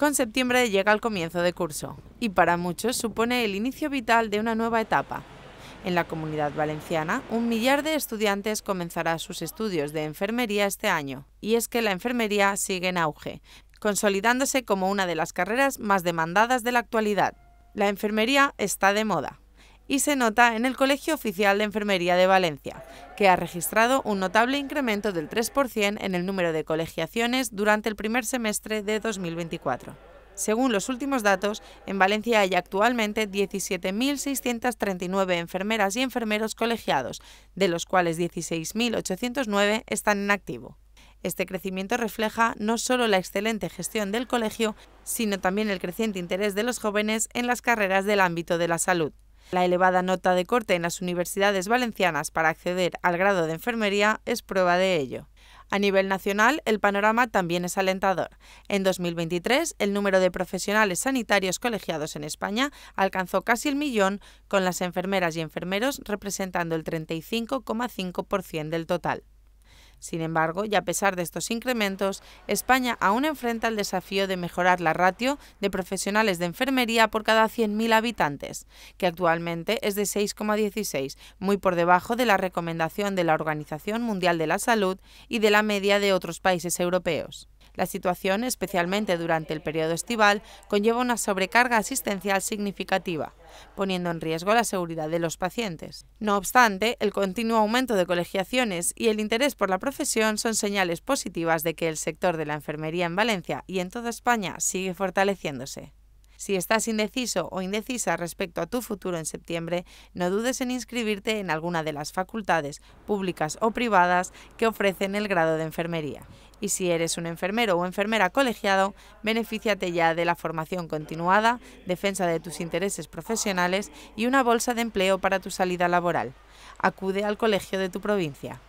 Con septiembre llega el comienzo de curso y para muchos supone el inicio vital de una nueva etapa. En la comunidad valenciana, un millar de estudiantes comenzará sus estudios de enfermería este año, y es que la enfermería sigue en auge, consolidándose como una de las carreras más demandadas de la actualidad. La enfermería está de moda, y se nota en el Colegio Oficial de Enfermería de Valencia, que ha registrado un notable incremento del 3% en el número de colegiaciones durante el primer semestre de 2024. Según los últimos datos, en Valencia hay actualmente 17.639 enfermeras y enfermeros colegiados, de los cuales 16.809 están en activo. Este crecimiento refleja no solo la excelente gestión del colegio, sino también el creciente interés de los jóvenes en las carreras del ámbito de la salud. La elevada nota de corte en las universidades valencianas para acceder al grado de enfermería es prueba de ello. A nivel nacional, el panorama también es alentador. En 2023, el número de profesionales sanitarios colegiados en España alcanzó casi el millón, con las enfermeras y enfermeros representando el 35,5% del total. Sin embargo, y a pesar de estos incrementos, España aún enfrenta el desafío de mejorar la ratio de profesionales de enfermería por cada 100.000 habitantes, que actualmente es de 6,16, muy por debajo de la recomendación de la Organización Mundial de la Salud y de la media de otros países europeos. La situación, especialmente durante el periodo estival, conlleva una sobrecarga asistencial significativa, poniendo en riesgo la seguridad de los pacientes. No obstante, el continuo aumento de colegiaciones y el interés por la profesión son señales positivas de que el sector de la enfermería en Valencia y en toda España sigue fortaleciéndose. Si estás indeciso o indecisa respecto a tu futuro en septiembre, no dudes en inscribirte en alguna de las facultades públicas o privadas que ofrecen el grado de enfermería y si eres un enfermero o enfermera colegiado, benefíciate ya de la formación continuada, defensa de tus intereses profesionales y una bolsa de empleo para tu salida laboral. Acude al colegio de tu provincia.